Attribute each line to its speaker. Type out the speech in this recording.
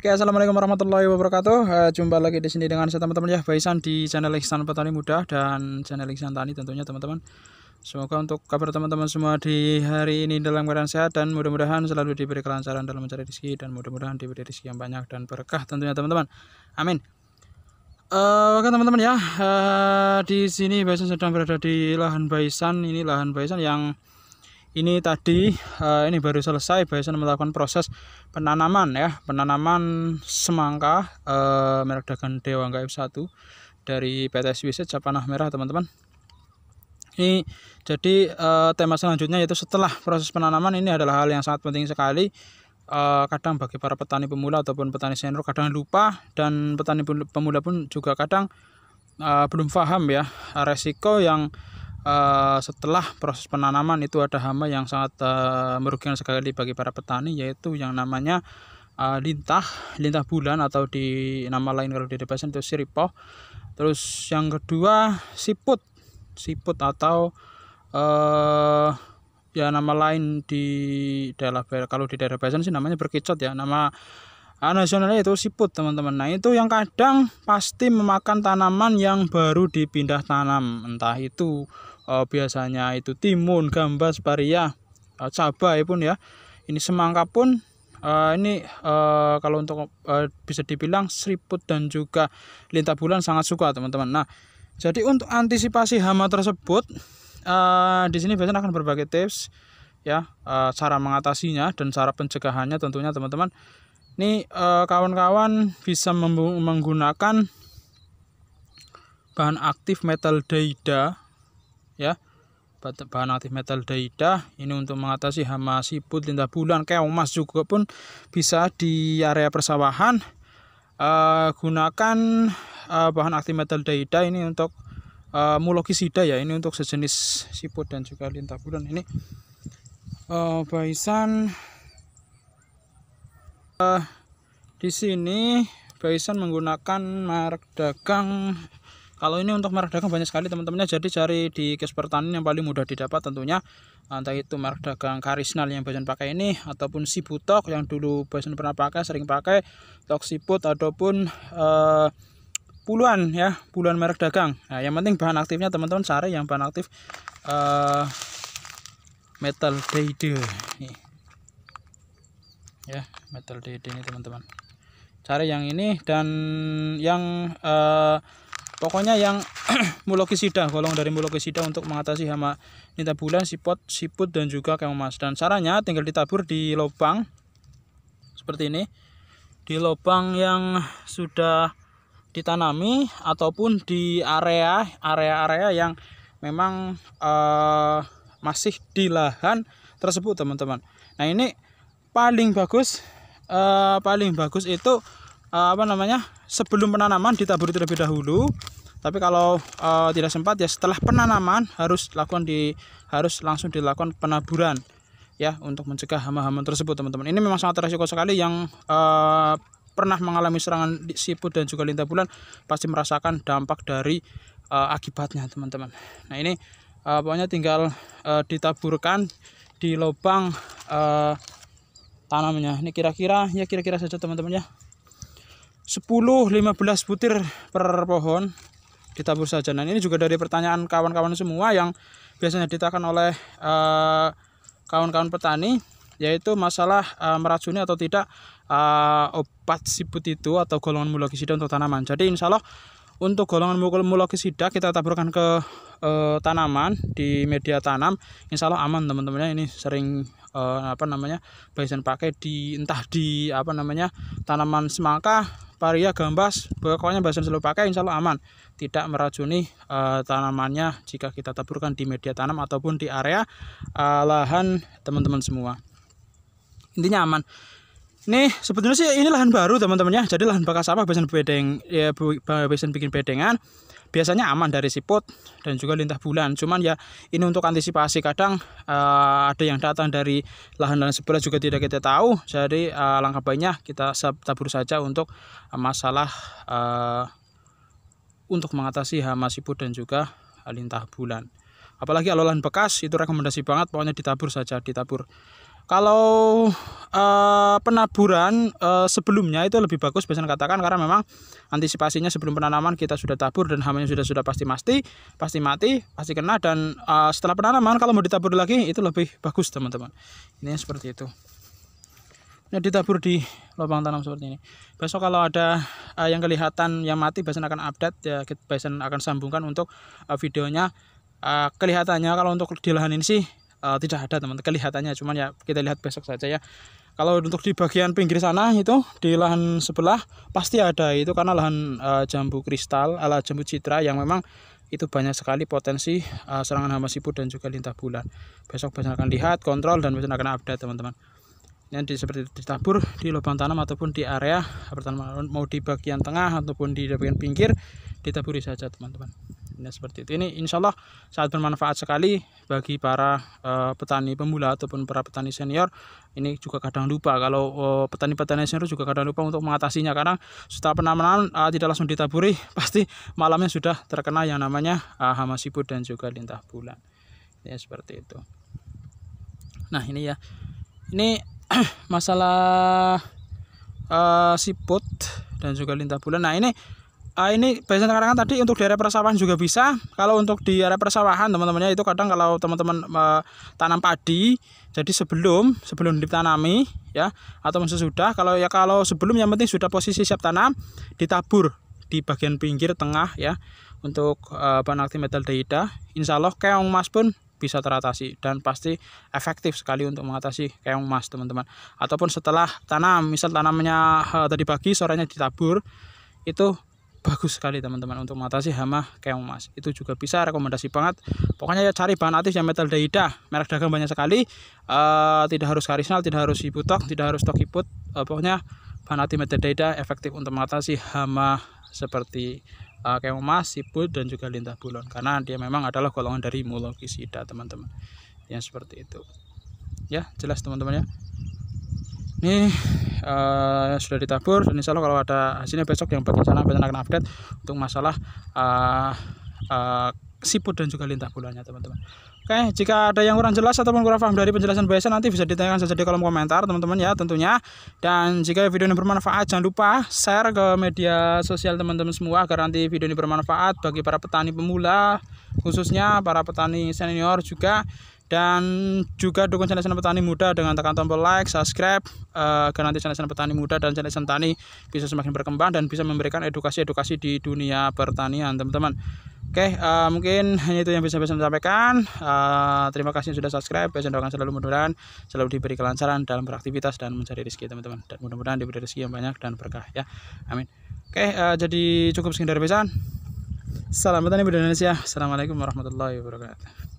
Speaker 1: Oke, assalamualaikum warahmatullahi wabarakatuh. Eh, jumpa lagi di sini dengan saya teman-teman ya, Baisan di channel Iksan Petani Muda dan channel Iksan Tani tentunya teman-teman. Semoga untuk kabar teman-teman semua di hari ini dalam keadaan sehat dan mudah-mudahan selalu diberi kelancaran dalam mencari rezeki dan mudah-mudahan diberi rezeki yang banyak dan berkah tentunya teman-teman. Amin. Uh, oke teman-teman ya, uh, di sini Baisan sedang berada di lahan Baisan. Ini lahan Baisan yang ini tadi uh, ini baru selesai biasanya melakukan proses penanaman ya penanaman semangka uh, merek dagang Dewa F1 dari PT Swiss Japanah Merah teman-teman ini jadi uh, tema selanjutnya yaitu setelah proses penanaman ini adalah hal yang sangat penting sekali kadang bagi para petani pemula ataupun petani senior kadang lupa dan petani pemula pun juga kadang uh, belum paham ya resiko yang uh, setelah proses penanaman itu ada hama yang sangat uh, merugikan sekali bagi para petani yaitu yang namanya uh, lintah lintah bulan atau di nama lain kalau di depan itu siripoh terus yang kedua siput siput atau uh, ya nama lain di daerah kalau di daerah Basan sih namanya berkicot ya nama nasionalnya itu siput teman-teman nah itu yang kadang pasti memakan tanaman yang baru dipindah tanam entah itu uh, biasanya itu timun, gambas, paria, uh, cabai pun ya. Ini semangka pun uh, ini uh, kalau untuk uh, bisa dibilang seriput dan juga lintah bulan sangat suka teman-teman. Nah, jadi untuk antisipasi hama tersebut uh, di sini biasanya akan berbagai tips ya uh, cara mengatasinya dan cara pencegahannya tentunya teman-teman ini kawan-kawan uh, bisa menggunakan bahan aktif metal deida ya bahan aktif metal daida ini untuk mengatasi hama siput lintah bulan emas juga pun bisa di area persawahan uh, gunakan uh, bahan aktif metal daida ini untuk uh, eh, mulokisida ya ini untuk sejenis siput dan juga lintah bulan ini uh, baisan uh, di sini baisan menggunakan merek dagang kalau ini untuk merek dagang banyak sekali teman-temannya jadi cari di kios pertanian yang paling mudah didapat tentunya ah, entah itu merek dagang karisnal yang bosan pakai ini ataupun si butok yang dulu bosan pernah pakai sering pakai tok ataupun eh, puluhan ya puluhan merek dagang nah yang penting bahan aktifnya teman-teman cari yang bahan aktif eh, metal dide ya metal dide ini teman-teman cari yang ini dan yang eh, pokoknya yang mulokisida golong dari mulokisida untuk mengatasi hama bulan sipot siput dan juga kemomas dan caranya tinggal ditabur di lubang seperti ini di lubang yang sudah ditanami ataupun di area area-area yang memang uh, masih di lahan tersebut teman-teman nah ini paling bagus uh, paling bagus itu uh, apa namanya sebelum penanaman ditaburi terlebih dahulu tapi kalau uh, tidak sempat ya setelah penanaman harus lakukan di harus langsung dilakukan penaburan ya untuk mencegah hama-hama tersebut teman-teman ini memang sangat resiko sekali yang uh, pernah mengalami serangan siput dan juga lintah bulan pasti merasakan dampak dari uh, akibatnya teman-teman nah ini uh, pokoknya tinggal uh, ditaburkan di lubang uh, tanamnya ini kira-kira ya kira-kira saja teman-teman ya 10-15 butir per pohon ditabur saja. Nah, ini juga dari pertanyaan kawan-kawan semua yang biasanya ditakan oleh eh, kawan-kawan uh, petani yaitu masalah uh, meracuni atau tidak uh, obat siput itu atau golongan mulogisida untuk tanaman. Jadi insya Allah untuk golongan mulokisida kita taburkan ke e, tanaman di media tanam insya Allah aman teman-teman ini sering e, apa namanya Bison pakai di entah di apa namanya tanaman semangka paria gambas pokoknya Bison selalu pakai insya Allah aman tidak meracuni e, tanamannya jika kita taburkan di media tanam ataupun di area e, lahan teman-teman semua intinya aman Nih, sebetulnya sih ini lahan baru teman-teman ya. Jadi lahan bekas sampah biasanya bedeng ya biasanya bikin bedengan biasanya aman dari siput dan juga lintah bulan. Cuman ya ini untuk antisipasi kadang uh, ada yang datang dari lahan-lahan sebelah juga tidak kita tahu. Jadi uh, langkah baiknya kita tabur saja untuk uh, masalah uh, untuk mengatasi hama siput dan juga lintah bulan. Apalagi kalau lahan bekas itu rekomendasi banget pokoknya ditabur saja, ditabur. Kalau uh, Eh, penaburan uh, sebelumnya itu lebih bagus biasanya katakan karena memang antisipasinya sebelum penanaman kita sudah tabur dan hamanya sudah sudah pasti mati, pasti mati, pasti kena dan uh, setelah penanaman kalau mau ditabur lagi itu lebih bagus teman-teman. Ini seperti itu. Ini ditabur di lubang tanam seperti ini. Besok kalau ada uh, yang kelihatan yang mati, biasanya akan update ya, biasanya akan sambungkan untuk uh, videonya. Uh, kelihatannya kalau untuk di lahan ini sih uh, tidak ada teman teman kelihatannya cuman ya kita lihat besok saja ya kalau untuk di bagian pinggir sana itu di lahan sebelah pasti ada itu karena lahan uh, jambu kristal ala jambu citra yang memang itu banyak sekali potensi uh, serangan hama siput dan juga lintah bulan. Besok besok akan lihat, kontrol dan besok akan update teman-teman. Yang di, seperti ditabur di lubang tanam ataupun di area pertanaman mau di bagian tengah ataupun di bagian pinggir ditaburi saja teman-teman. Nah seperti itu. Ini insya Allah sangat bermanfaat sekali bagi para uh, petani pemula ataupun para petani senior. Ini juga kadang lupa kalau eh, petani-petani uh, senior juga kadang lupa untuk mengatasinya karena setelah penanaman uh, tidak langsung ditaburi pasti malamnya sudah terkena yang namanya uh, hama siput dan juga lintah bulan. Ya seperti itu. Nah ini ya. Ini masalah uh, siput dan juga lintah bulan. Nah ini uh, ini biasanya sekarang tadi untuk di area persawahan juga bisa kalau untuk di area persawahan teman-temannya itu kadang kalau teman-teman uh, tanam padi jadi sebelum sebelum ditanami ya atau sudah kalau ya kalau sebelum yang penting sudah posisi siap tanam ditabur di bagian pinggir tengah ya untuk uh, eh, panakti metal deida insya Allah keong mas pun bisa teratasi dan pasti efektif sekali untuk mengatasi keong mas teman-teman ataupun setelah tanam misal tanamnya uh, tadi pagi sorenya ditabur itu bagus sekali teman-teman untuk mengatasi hama mas itu juga bisa rekomendasi banget pokoknya ya cari bahan aktif yang metal daida merek dagang banyak sekali uh, tidak harus karisnal tidak harus ibutok tidak harus tokiput uh, eh, pokoknya bahan aktif metal daida efektif untuk mengatasi hama seperti uh, mas siput dan juga lintah bulon karena dia memang adalah golongan dari mulokisida teman-teman yang seperti itu ya jelas teman-teman ya ini uh, sudah ditabur dan insya Allah kalau ada hasilnya besok yang bagian sana akan update untuk masalah uh, uh, siput dan juga lintah bulannya teman-teman Oke jika ada yang kurang jelas ataupun kurang paham dari penjelasan biasa nanti bisa ditanyakan saja di kolom komentar teman-teman ya tentunya dan jika video ini bermanfaat jangan lupa share ke media sosial teman-teman semua agar nanti video ini bermanfaat bagi para petani pemula khususnya para petani senior juga dan juga dukung channel-channel petani muda dengan tekan tombol like, subscribe uh, agar nanti channel-channel petani muda dan channel-channel tani bisa semakin berkembang dan bisa memberikan edukasi-edukasi di dunia pertanian teman-teman Oke uh, mungkin hanya itu yang bisa saya sampaikan uh, terima kasih sudah subscribe saya doakan selalu mudah-mudahan selalu diberi kelancaran dalam beraktivitas dan mencari rezeki teman-teman dan mudah-mudahan diberi rezeki yang banyak dan berkah ya amin Oke uh, jadi cukup sekian dari pesan Salam petani muda Indonesia Assalamualaikum warahmatullahi wabarakatuh